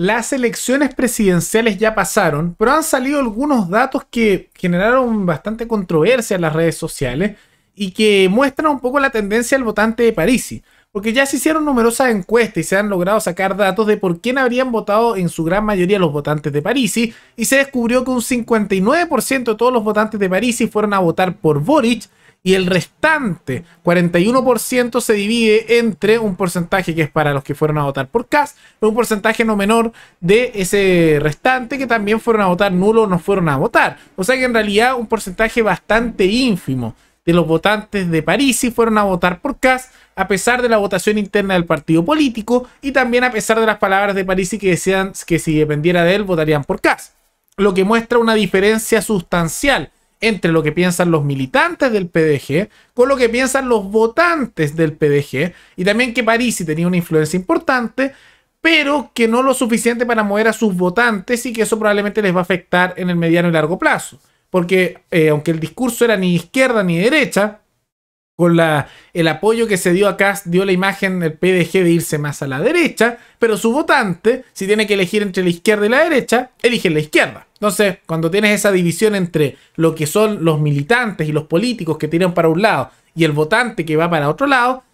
Las elecciones presidenciales ya pasaron, pero han salido algunos datos que generaron bastante controversia en las redes sociales y que muestran un poco la tendencia del votante de Parisi. Porque ya se hicieron numerosas encuestas y se han logrado sacar datos de por quién habrían votado en su gran mayoría los votantes de Parisi y se descubrió que un 59% de todos los votantes de Parisi fueron a votar por Boric y el restante 41% se divide entre un porcentaje que es para los que fueron a votar por CAS, un porcentaje no menor de ese restante que también fueron a votar nulo o no fueron a votar. O sea que en realidad un porcentaje bastante ínfimo de los votantes de París y fueron a votar por CAS a pesar de la votación interna del partido político y también a pesar de las palabras de París que decían que si dependiera de él votarían por CAS, lo que muestra una diferencia sustancial entre lo que piensan los militantes del PDG con lo que piensan los votantes del PDG y también que París tenía una influencia importante pero que no lo suficiente para mover a sus votantes y que eso probablemente les va a afectar en el mediano y largo plazo. Porque eh, aunque el discurso era ni izquierda ni derecha, con el apoyo que se dio acá, dio la imagen del PDG de irse más a la derecha, pero su votante, si tiene que elegir entre la izquierda y la derecha, elige la izquierda. Entonces, cuando tienes esa división entre lo que son los militantes y los políticos que tiran para un lado y el votante que va para otro lado,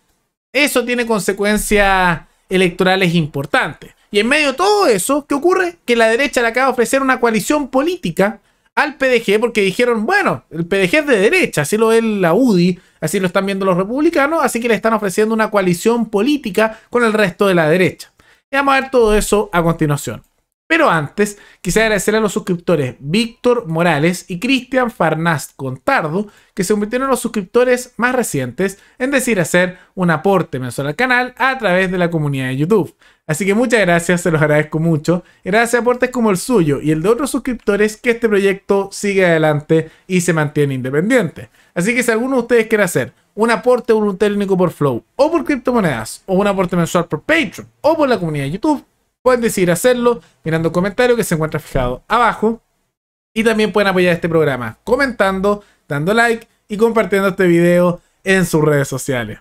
eso tiene consecuencias electorales importantes. Y en medio de todo eso, ¿qué ocurre? Que la derecha le acaba de ofrecer una coalición política al PDG porque dijeron, bueno, el PDG es de derecha, así lo es la UDI, así lo están viendo los republicanos, así que le están ofreciendo una coalición política con el resto de la derecha. Y vamos a ver todo eso a continuación. Pero antes, quisiera agradecer a los suscriptores Víctor Morales y Cristian Farnaz Contardo, que se convirtieron los suscriptores más recientes, en decir hacer un aporte mensual al canal a través de la comunidad de YouTube. Así que muchas gracias, se los agradezco mucho. Gracias a aportes como el suyo y el de otros suscriptores que este proyecto sigue adelante y se mantiene independiente. Así que si alguno de ustedes quiere hacer un aporte voluntario único por Flow o por criptomonedas o un aporte mensual por Patreon o por la comunidad de YouTube, Pueden decidir hacerlo mirando comentario que se encuentra fijado abajo. Y también pueden apoyar este programa comentando, dando like y compartiendo este video en sus redes sociales.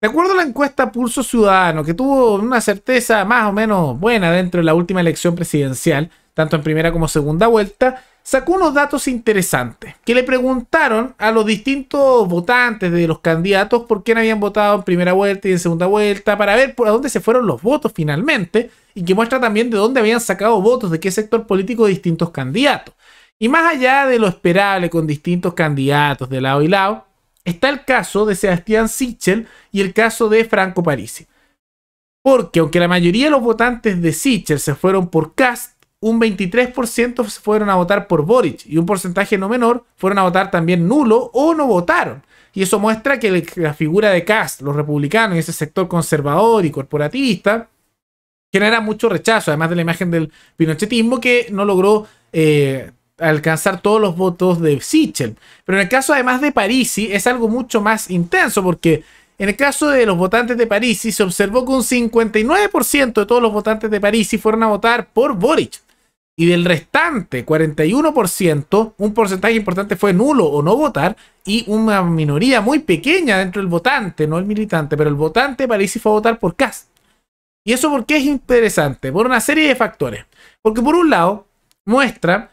De acuerdo la encuesta Pulso Ciudadano, que tuvo una certeza más o menos buena dentro de la última elección presidencial, tanto en primera como segunda vuelta, sacó unos datos interesantes que le preguntaron a los distintos votantes de los candidatos por quién habían votado en primera vuelta y en segunda vuelta para ver por a dónde se fueron los votos finalmente y que muestra también de dónde habían sacado votos de qué sector político distintos candidatos. Y más allá de lo esperable con distintos candidatos de lado y lado, está el caso de Sebastián Sichel y el caso de Franco Parisi. Porque aunque la mayoría de los votantes de Sichel se fueron por Cast, un 23% fueron a votar por Boric y un porcentaje no menor fueron a votar también nulo o no votaron. Y eso muestra que la figura de Cast, los republicanos y ese sector conservador y corporativista, genera mucho rechazo, además de la imagen del pinochetismo que no logró eh, alcanzar todos los votos de Sichel. Pero en el caso además de Parisi es algo mucho más intenso porque en el caso de los votantes de Parisi se observó que un 59% de todos los votantes de Parisi fueron a votar por Boric y del restante, 41%, un porcentaje importante fue nulo o no votar, y una minoría muy pequeña dentro del votante, no el militante, pero el votante parece que fue a votar por Cas ¿Y eso por qué es interesante? Por una serie de factores. Porque por un lado, muestra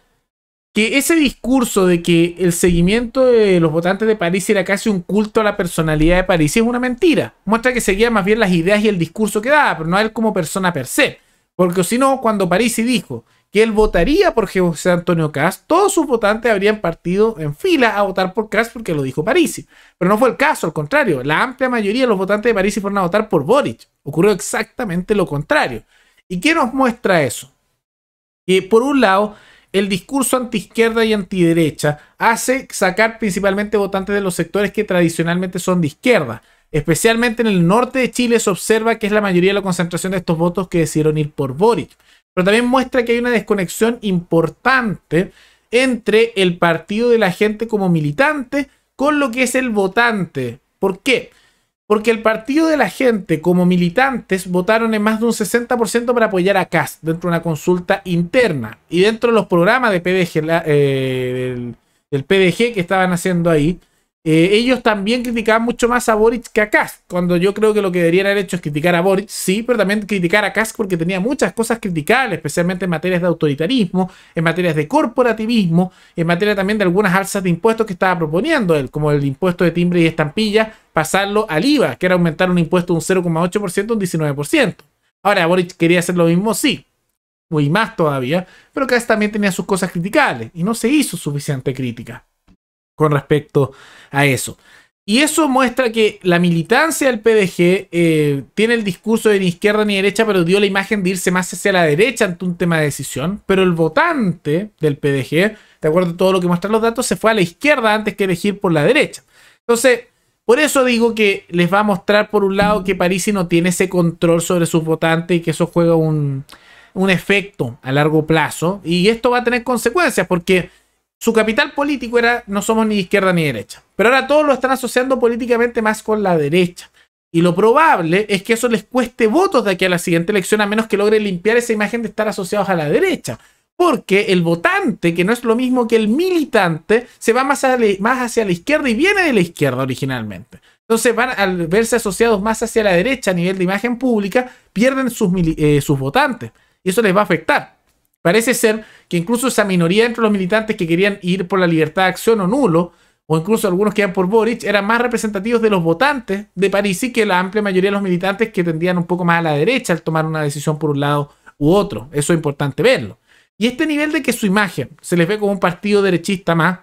que ese discurso de que el seguimiento de los votantes de París era casi un culto a la personalidad de París es una mentira. Muestra que seguía más bien las ideas y el discurso que daba, pero no a él como persona per se. Porque si no, cuando París dijo que él votaría por José Antonio Cast, todos sus votantes habrían partido en fila a votar por Cast porque lo dijo París. Pero no fue el caso, al contrario, la amplia mayoría de los votantes de Parisi fueron a votar por Boric. Ocurrió exactamente lo contrario. ¿Y qué nos muestra eso? Que por un lado, el discurso izquierda y antiderecha hace sacar principalmente votantes de los sectores que tradicionalmente son de izquierda. Especialmente en el norte de Chile se observa que es la mayoría de la concentración de estos votos que decidieron ir por Boric. Pero también muestra que hay una desconexión importante entre el partido de la gente como militante con lo que es el votante. ¿Por qué? Porque el partido de la gente como militantes votaron en más de un 60% para apoyar a CAS dentro de una consulta interna y dentro de los programas PDG, eh, del PDG que estaban haciendo ahí eh, ellos también criticaban mucho más a Boric que a Kass, cuando yo creo que lo que deberían haber hecho es criticar a Boric, sí, pero también criticar a Kass porque tenía muchas cosas criticables, especialmente en materias de autoritarismo, en materias de corporativismo, en materia también de algunas alzas de impuestos que estaba proponiendo él, como el impuesto de timbre y estampilla, pasarlo al IVA, que era aumentar un impuesto de un 0,8% a un 19%. Ahora, Boric quería hacer lo mismo, sí, y más todavía, pero Kass también tenía sus cosas criticables y no se hizo suficiente crítica con respecto a eso. Y eso muestra que la militancia del PDG eh, tiene el discurso de ni izquierda ni derecha, pero dio la imagen de irse más hacia la derecha ante un tema de decisión. Pero el votante del PDG, de acuerdo a todo lo que muestran los datos, se fue a la izquierda antes que elegir por la derecha. Entonces, por eso digo que les va a mostrar, por un lado, que París no tiene ese control sobre sus votantes y que eso juega un, un efecto a largo plazo. Y esto va a tener consecuencias porque su capital político era no somos ni izquierda ni derecha. Pero ahora todos lo están asociando políticamente más con la derecha. Y lo probable es que eso les cueste votos de aquí a la siguiente elección, a menos que logren limpiar esa imagen de estar asociados a la derecha. Porque el votante, que no es lo mismo que el militante, se va más, hacia la izquierda y viene de la izquierda originalmente. Entonces, van, al verse asociados más hacia la derecha a nivel de imagen pública, pierden sus, eh, sus votantes. Y eso les va a afectar. Parece ser que incluso esa minoría entre los militantes que querían ir por la libertad de acción o nulo, o incluso algunos que iban por Boric, eran más representativos de los votantes de París y que la amplia mayoría de los militantes que tendían un poco más a la derecha al tomar una decisión por un lado u otro. Eso es importante verlo. Y este nivel de que su imagen se les ve como un partido derechista más,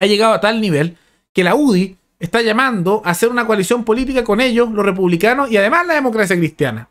ha llegado a tal nivel que la UDI está llamando a hacer una coalición política con ellos, los republicanos y además la democracia cristiana.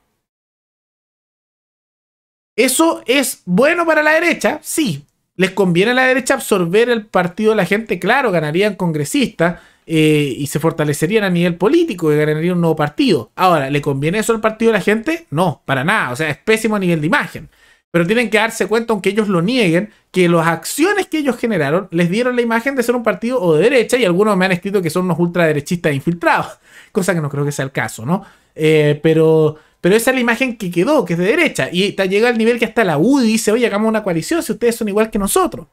¿Eso es bueno para la derecha? Sí. ¿Les conviene a la derecha absorber el partido de la gente? Claro, ganarían congresistas eh, y se fortalecerían a nivel político y ganarían un nuevo partido. Ahora, ¿le conviene eso al partido de la gente? No, para nada. O sea, es pésimo a nivel de imagen. Pero tienen que darse cuenta, aunque ellos lo nieguen, que las acciones que ellos generaron les dieron la imagen de ser un partido o de derecha y algunos me han escrito que son unos ultraderechistas infiltrados, cosa que no creo que sea el caso, ¿no? Eh, pero pero esa es la imagen que quedó, que es de derecha. Y llega al nivel que hasta la U dice, oye, hagamos una coalición si ustedes son igual que nosotros.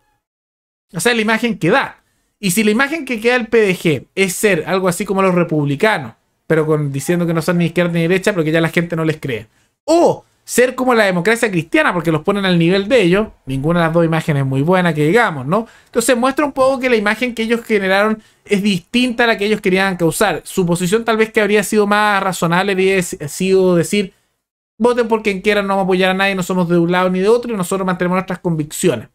O sea, es la imagen que da. Y si la imagen que queda el PDG es ser algo así como los republicanos, pero con, diciendo que no son ni izquierda ni derecha, porque ya la gente no les cree. O ser como la democracia cristiana, porque los ponen al nivel de ellos. Ninguna de las dos imágenes es muy buena que digamos, ¿no? Entonces muestra un poco que la imagen que ellos generaron es distinta a la que ellos querían causar. Su posición tal vez que habría sido más razonable habría sido decir, voten por quien quieran, no vamos a apoyar a nadie, no somos de un lado ni de otro y nosotros mantenemos nuestras convicciones.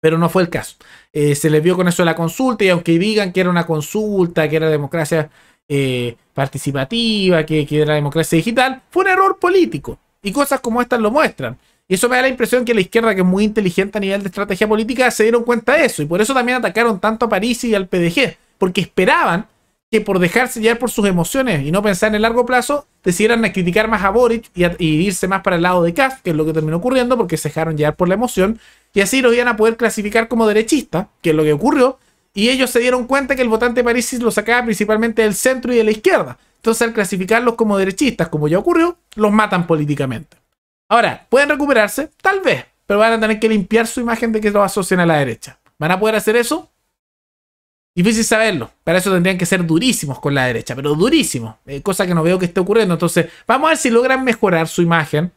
Pero no fue el caso. Eh, se les vio con eso la consulta y aunque digan que era una consulta, que era democracia eh, participativa, que, que era democracia digital, fue un error político. Y cosas como estas lo muestran. Y eso me da la impresión que la izquierda, que es muy inteligente a nivel de estrategia política, se dieron cuenta de eso. Y por eso también atacaron tanto a París y al PDG. Porque esperaban que por dejarse llevar por sus emociones y no pensar en el largo plazo, decidieran criticar más a Boric y, irse más para el lado de Cast que es lo que terminó ocurriendo porque se dejaron llevar por la emoción. Y así lo iban a poder clasificar como derechista, que es lo que ocurrió. Y ellos se dieron cuenta que el votante Parisi París lo sacaba principalmente del centro y de la izquierda. Entonces, al clasificarlos como derechistas, como ya ocurrió, los matan políticamente. Ahora, ¿pueden recuperarse? Tal vez, pero van a tener que limpiar su imagen de que los asocian a la derecha. ¿Van a poder hacer eso? Difícil saberlo. Para eso tendrían que ser durísimos con la derecha, pero durísimos. Eh, cosa que no veo que esté ocurriendo. Entonces, vamos a ver si logran mejorar su imagen.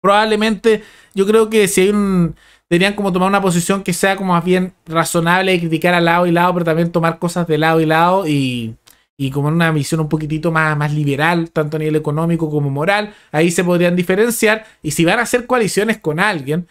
Probablemente, yo creo que si hay un. Tenían como tomar una posición que sea como más bien razonable y criticar al lado y lado, pero también tomar cosas de lado y lado y y como en una misión un poquitito más, más liberal, tanto a nivel económico como moral, ahí se podrían diferenciar. Y si van a hacer coaliciones con alguien,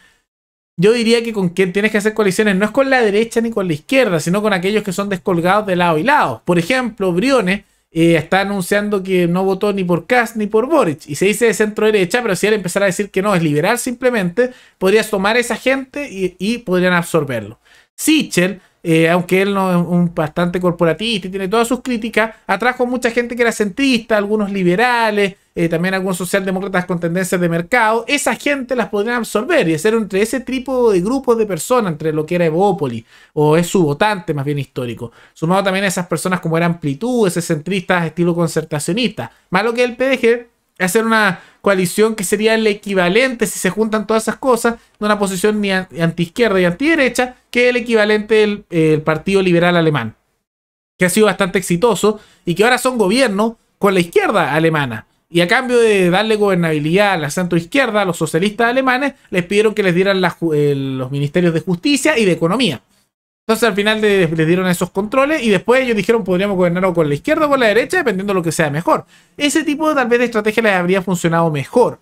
yo diría que con quien tienes que hacer coaliciones no es con la derecha ni con la izquierda, sino con aquellos que son descolgados de lado y lado. Por ejemplo, Briones eh, está anunciando que no votó ni por Kass ni por Boric, y se dice de centro derecha, pero si él empezara a decir que no, es liberal simplemente, podrías tomar a esa gente y podrían absorberlo. Sichel, eh, aunque él no es un bastante corporatista y tiene todas sus críticas, atrajo mucha gente que era centrista, algunos liberales, eh, también algunos socialdemócratas con tendencias de mercado. Esa gente las podrían absorber y hacer entre ese tipo de grupos de personas, entre lo que era Evópolis o es su votante más bien histórico. Sumado también a esas personas como era Amplitud, ese centrista estilo concertacionista. Más lo que el PDG hacer una coalición que sería el equivalente, si se juntan todas esas cosas, de una posición ni anti-izquierda y anti-derecha, que el equivalente del Partido Liberal Alemán, que ha sido bastante exitoso y que ahora son gobierno con la izquierda alemana. Y a cambio de darle gobernabilidad a la centroizquierda, a los socialistas alemanes, les pidieron que les dieran los ministerios de justicia y de economía. Entonces al final les dieron esos controles y después ellos dijeron podríamos gobernarlo con la izquierda o con la derecha, dependiendo de lo que sea mejor. Ese tipo tal vez de estrategia les habría funcionado mejor.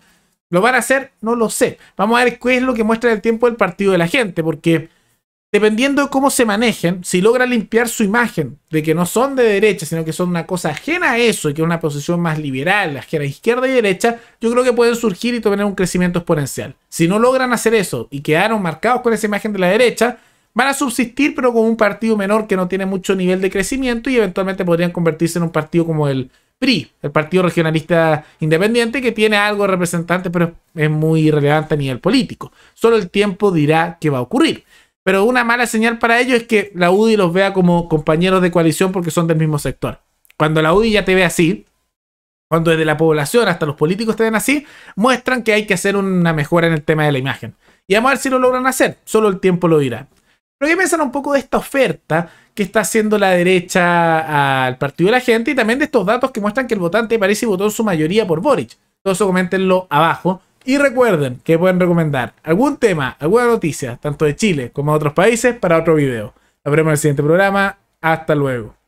¿Lo van a hacer? No lo sé. Vamos a ver qué es lo que muestra el tiempo del partido de la gente, porque dependiendo de cómo se manejen, si logran limpiar su imagen de que no son de derecha, sino que son una cosa ajena a eso y que es una posición más liberal, ajena a izquierda y derecha, yo creo que pueden surgir y tener un crecimiento exponencial. Si no logran hacer eso y quedaron marcados con esa imagen de la derecha, van a subsistir, pero con un partido menor que no tiene mucho nivel de crecimiento y eventualmente podrían convertirse en un partido como el PRI, el Partido Regionalista Independiente, que tiene algo de representante, pero es muy irrelevante a nivel político. Solo el tiempo dirá qué va a ocurrir. Pero una mala señal para ellos es que la UDI los vea como compañeros de coalición porque son del mismo sector. Cuando la UDI ya te ve así, cuando desde la población hasta los políticos te ven así, muestran que hay que hacer una mejora en el tema de la imagen. Y vamos a ver si lo logran hacer, solo el tiempo lo dirá. Lo que piensan un poco de esta oferta que está haciendo la derecha al partido de la gente y también de estos datos que muestran que el votante parece votó en su mayoría por Boric. Todo eso coméntenlo abajo. Y recuerden que pueden recomendar algún tema, alguna noticia, tanto de Chile como de otros países, para otro video. Nos vemos en el siguiente programa. Hasta luego.